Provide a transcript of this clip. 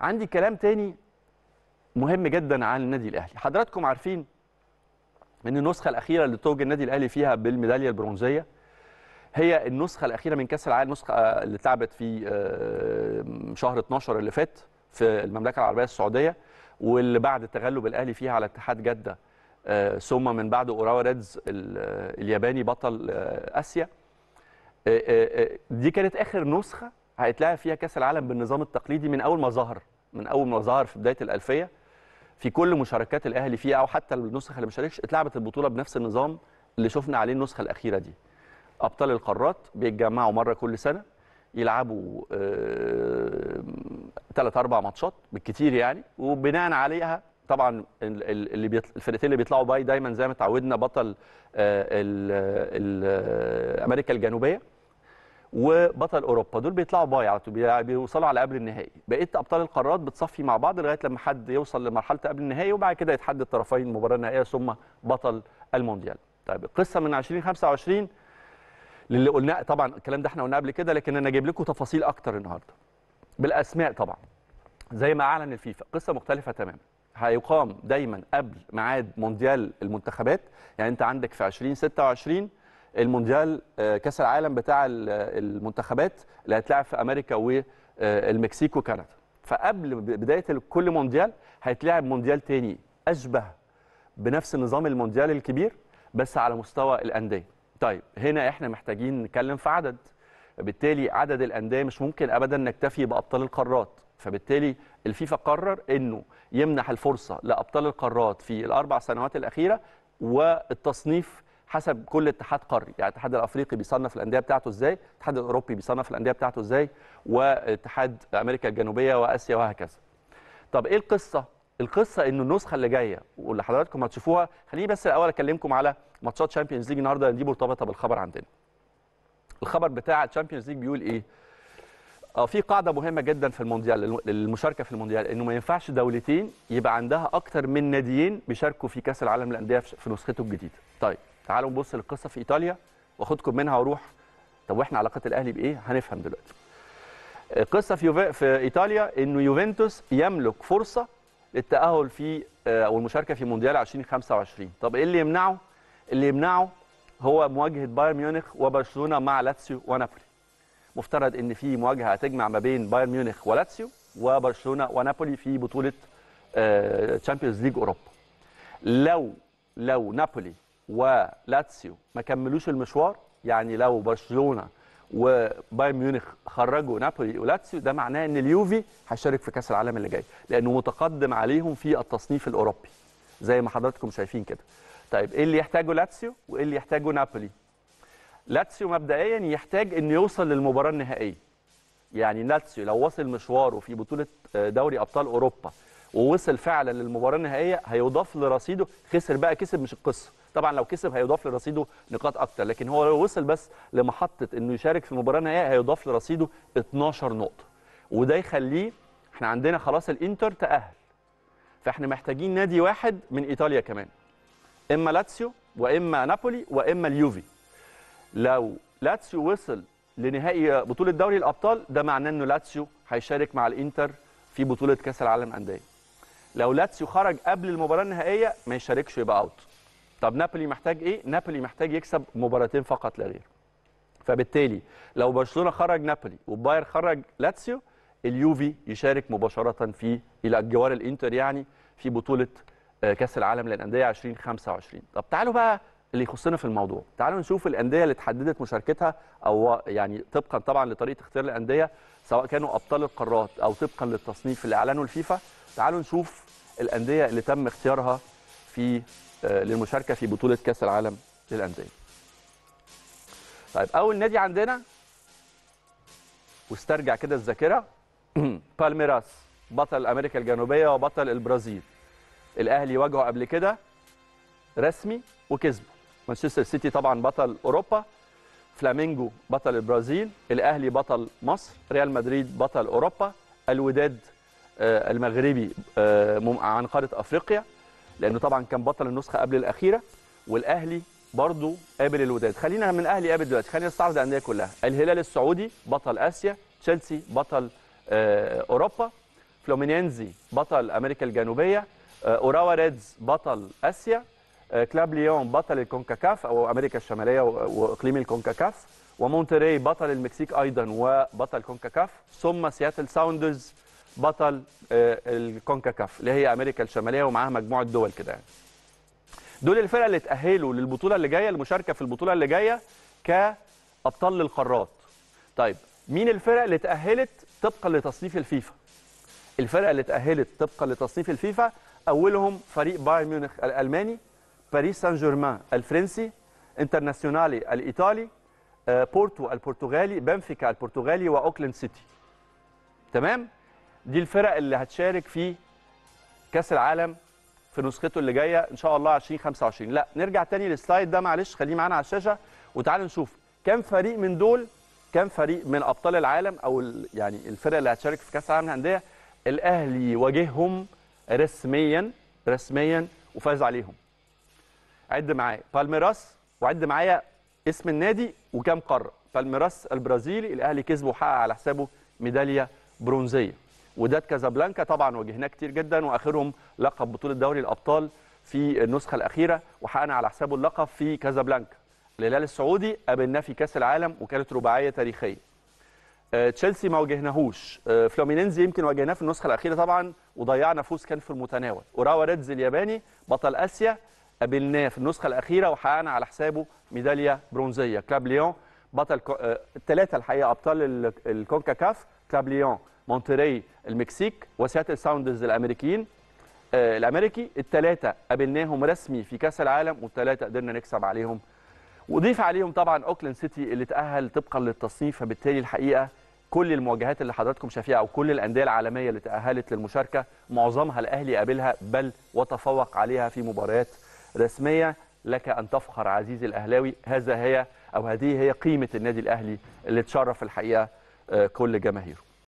عندي كلام تاني مهم جدا عن النادي الاهلي حضراتكم عارفين ان النسخه الاخيره اللي توج النادي الاهلي فيها بالميداليه البرونزيه هي النسخه الاخيره من كاس العالم النسخه آه، اللي اتلعبت في آه، شهر 12 اللي فات في المملكه العربيه السعوديه واللي بعد تغلب الاهلي فيها على اتحاد جده آه، ثم من بعد اوراوا ريدز الياباني بطل اسيا دي كانت اخر نسخه هيتلعب فيها كاس العالم بالنظام التقليدي من اول ما ظهر من اول ما ظهر في بدايه الالفيه في كل مشاركات الاهلي فيها او حتى النسخ اللي ما شاركش اتلعبت البطوله بنفس النظام اللي شفنا عليه النسخه الاخيره دي ابطال القارات بيتجمعوا مره كل سنه يلعبوا ثلاث آه، اربع ماتشات بالكثير يعني وبناء عليها طبعا اللي بيطل... الفرقتين اللي بيطلعوا باي دايما زي ما اتعودنا بطل آه، آه، امريكا الجنوبيه وبطل اوروبا دول بيطلعوا باي على طول بيوصلوا على قبل النهائي بقيت ابطال القارات بتصفي مع بعض لغايه لما حد يوصل لمرحله قبل النهائي وبعد كده يتحدد طرفين المباراه النهائيه ثم بطل المونديال طيب القصه من 2025 للي قلناه طبعا الكلام ده احنا قلناه قبل كده لكن انا جايب لكم تفاصيل اكتر النهارده بالاسماء طبعا زي ما اعلن الفيفا قصه مختلفه تماما هيقام دايما قبل ميعاد مونديال المنتخبات يعني انت عندك في 2026 المونديال آه، كاس العالم بتاع آه، المنتخبات اللي هيتلعب في امريكا والمكسيك آه، وكندا فقبل بدايه كل مونديال هيتلعب مونديال تاني اشبه بنفس نظام المونديال الكبير بس على مستوى الانديه طيب هنا احنا محتاجين نتكلم في عدد بالتالي عدد الانديه مش ممكن ابدا نكتفي بابطال القارات فبالتالي الفيفا قرر انه يمنح الفرصه لابطال القارات في الاربع سنوات الاخيره والتصنيف حسب كل اتحاد قاري يعني الاتحاد الافريقي بيصنف الانديه بتاعته ازاي الاتحاد الاوروبي بيصنف الانديه بتاعته ازاي واتحاد امريكا الجنوبيه واسيا وهكذا طب ايه القصه القصه ان النسخه اللي جايه واللي حضراتكم هتشوفوها خليني بس الاول اكلمكم على ماتشات تشامبيونز ليج النهارده دي مرتبطه بالخبر عندنا الخبر بتاع تشامبيونز ليج بيقول ايه اه في قاعده مهمه جدا في المونديال للمشاركه في المونديال انه ما ينفعش دولتين يبقى عندها اكتر من ناديين بيشاركوا في كاس العالم للانديه في نسخته الجديده طيب تعالوا نبص للقصه في ايطاليا واخدكم منها واروح طب واحنا علاقه الاهلي بايه هنفهم دلوقتي قصه في في ايطاليا انه يوفنتوس يملك فرصه للتاهل في آه، او المشاركه في مونديال 2025 طب ايه اللي يمنعه اللي يمنعه هو مواجهه بايرن ميونخ وبرشلونه مع لاتسيو ونابولي مفترض ان في مواجهه هتجمع ما بين بايرن ميونخ ولاتسيو وبرشلونه ونابولي في بطوله تشامبيونز آه، ليج اوروبا لو لو نابولي ولاتسيو ما كملوش المشوار يعني لو برشلونه وبايرن ميونخ خرجوا نابولي ولاتسيو ده معناه ان اليوفي هيشارك في كاس العالم اللي جاي لانه متقدم عليهم في التصنيف الاوروبي زي ما حضراتكم شايفين كده طيب ايه اللي يحتاجه لاتسيو وايه اللي يحتاجه نابولي لاتسيو مبدئيا يحتاج ان يوصل للمباراه النهائيه يعني لاتسيو لو وصل مشواره في بطوله آه، دوري ابطال اوروبا ووصل فعلا للمباراه النهائيه هيضاف لرصيده خسر بقى كسب مش القصه طبعا لو كسب هيضاف لرصيده نقاط اكتر لكن هو لو وصل بس لمحطه انه يشارك في المباراه النهائيه هيضاف لرصيده 12 نقطه وده يخليه احنا عندنا خلاص الانتر تاهل فاحنا محتاجين نادي واحد من ايطاليا كمان اما لاتسيو واما نابولي واما اليوفي لو لاتسيو وصل لنهائي بطوله دوري الابطال ده معناه انه لاتسيو هيشارك مع الانتر في بطوله كاس العالم انديه لو لاتسيو خرج قبل المباراه النهائيه ما يشاركش يبقى اوت طب نابولي محتاج ايه نابولي محتاج يكسب مباراتين فقط لا غير فبالتالي لو برشلونه خرج نابولي وباير خرج لاتسيو اليوفي يشارك مباشره في الى جوار الانتر يعني في بطوله آه، كاس العالم للانديه 2025 طب تعالوا بقى اللي يخصنا في الموضوع تعالوا نشوف الانديه اللي اتحددت مشاركتها او يعني طبقا طبعا لطريقه اختيار الانديه سواء كانوا ابطال القارات او طبقا للتصنيف اللي اعلنه الفيفا تعالوا نشوف الانديه اللي تم اختيارها في آه، للمشاركه في بطوله كاس العالم للانديه. طيب اول نادي عندنا واسترجع كده الذاكره بالميراس بطل امريكا الجنوبيه وبطل البرازيل. الاهلي واجهه قبل كده رسمي وكسبه. مانشستر سيتي طبعا بطل اوروبا فلامينجو بطل البرازيل الاهلي بطل مصر ريال مدريد بطل اوروبا الوداد آه، المغربي آه، عن قاره افريقيا لانه طبعا كان بطل النسخه قبل الاخيره والاهلي برضه قابل الوداد خلينا من الاهلي قابل دلوقتي خلينا نستعرض الانديه كلها الهلال السعودي بطل اسيا تشيلسي بطل آه، اوروبا فلومينينزي بطل امريكا الجنوبيه اوراوا ريدز بطل اسيا كلاب ليون بطل الكونكاكاف او امريكا الشماليه واقليم الكونكاكاف ومونتري بطل المكسيك ايضا وبطل كونكاكاف ثم سياتل ساوندرز بطل آه، الكونكاكاف اللي هي امريكا الشماليه ومعاها مجموعه دول كده يعني. دول الفرق اللي تاهلوا للبطوله اللي جايه المشاركه في البطوله اللي جايه كابطال للقارات. طيب مين الفرق اللي تاهلت طبقا لتصنيف الفيفا؟ الفرق اللي تاهلت طبقا لتصنيف الفيفا اولهم فريق بايرن ميونخ الالماني، باريس سان جيرمان الفرنسي، انترناسيونالي الايطالي، آه، بورتو البرتغالي، بنفيكا البرتغالي واوكلاند سيتي. تمام؟ دي الفرق اللي هتشارك في كاس العالم في نسخته اللي جايه ان شاء الله 2025 لا نرجع تاني للسلايد ده معلش خليه معانا على الشاشه وتعالى نشوف كم فريق من دول كم فريق من ابطال العالم او يعني الفرق اللي هتشارك في كاس العالم للانديه الاهلي واجههم رسميا رسميا وفاز عليهم عد معايا بالميراس وعد معايا اسم النادي وكام قاره بالميراس البرازيلي الاهلي كسبه وحقق على حسابه ميداليه برونزيه وداد كازابلانكا طبعا واجهناه كتير جدا واخرهم لقب بطوله دوري الابطال في النسخه الاخيره وحققنا على حسابه اللقب في كازابلانكا الهلال السعودي قابلناه في كاس العالم وكانت رباعيه تاريخيه آه، تشيلسي ما واجهناهوش آه، فلومينينزي يمكن واجهناه في النسخه الاخيره طبعا وضيعنا فوز كان في المتناول اوراوا ريدز الياباني بطل اسيا قابلناه في النسخه الاخيره وحققنا على حسابه ميداليه برونزيه كلاب ليون بطل آه، الثلاثه الحقيقه ابطال الكونكاكاف كلاب ليون مونتري المكسيك وسياتل ساوندرز الامريكيين آه الامريكي الثلاثه قابلناهم رسمي في كاس العالم والثلاثه قدرنا نكسب عليهم وضيف عليهم طبعا اوكلاند سيتي اللي تاهل طبقا للتصنيف فبالتالي الحقيقه كل المواجهات اللي حضراتكم شايفيها او كل الانديه العالميه اللي تاهلت للمشاركه معظمها الاهلي قابلها بل وتفوق عليها في مباريات رسميه لك ان تفخر عزيزي الاهلاوي هذا هي او هذه هي قيمه النادي الاهلي اللي تشرف الحقيقه آه، كل جماهيره